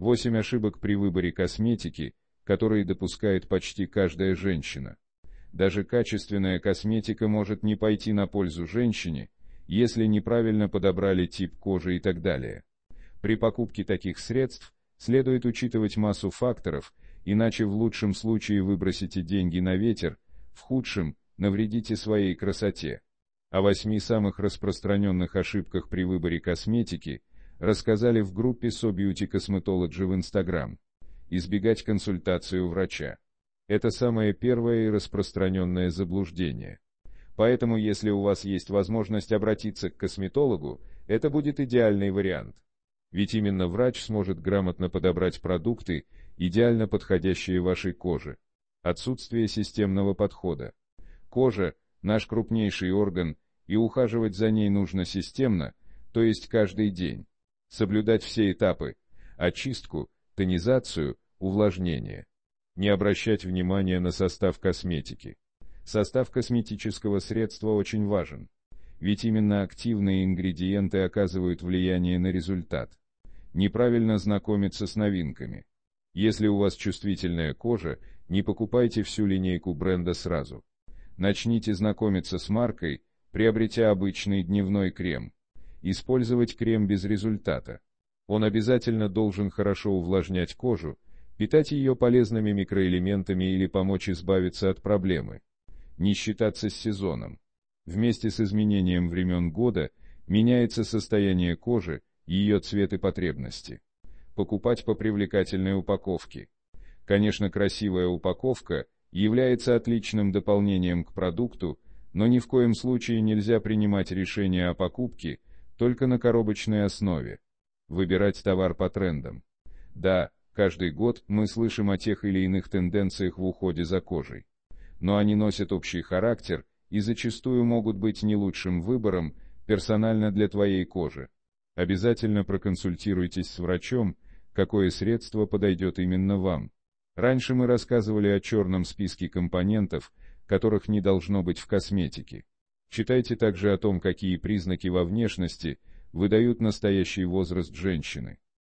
8 ошибок при выборе косметики, которые допускает почти каждая женщина. Даже качественная косметика может не пойти на пользу женщине, если неправильно подобрали тип кожи и так далее. При покупке таких средств следует учитывать массу факторов, иначе в лучшем случае выбросите деньги на ветер, в худшем – навредите своей красоте. О восьми самых распространенных ошибках при выборе косметики – рассказали в группе Sobeuty Cosmetology в Instagram. Избегать консультацию врача. Это самое первое и распространенное заблуждение. Поэтому, если у вас есть возможность обратиться к косметологу, это будет идеальный вариант. Ведь именно врач сможет грамотно подобрать продукты, идеально подходящие вашей коже. Отсутствие системного подхода. Кожа – наш крупнейший орган, и ухаживать за ней нужно системно, то есть каждый день соблюдать все этапы – очистку, тонизацию, увлажнение. Не обращать внимания на состав косметики. Состав косметического средства очень важен, ведь именно активные ингредиенты оказывают влияние на результат. Неправильно знакомиться с новинками. Если у вас чувствительная кожа, не покупайте всю линейку бренда сразу. Начните знакомиться с маркой, приобретя обычный дневной крем – Использовать крем без результата. Он обязательно должен хорошо увлажнять кожу, питать ее полезными микроэлементами или помочь избавиться от проблемы. Не считаться с сезоном. Вместе с изменением времен года меняется состояние кожи, ее цвет и потребности. Покупать по привлекательной упаковке. Конечно, красивая упаковка является отличным дополнением к продукту, но ни в коем случае нельзя принимать решение о покупке – только на коробочной основе. Выбирать товар по трендам. Да, каждый год мы слышим о тех или иных тенденциях в уходе за кожей. Но они носят общий характер и зачастую могут быть не лучшим выбором персонально для твоей кожи. Обязательно проконсультируйтесь с врачом, какое средство подойдет именно вам. Раньше мы рассказывали о черном списке компонентов, которых не должно быть в косметике. Читайте также о том, какие признаки во внешности выдают настоящий возраст женщины.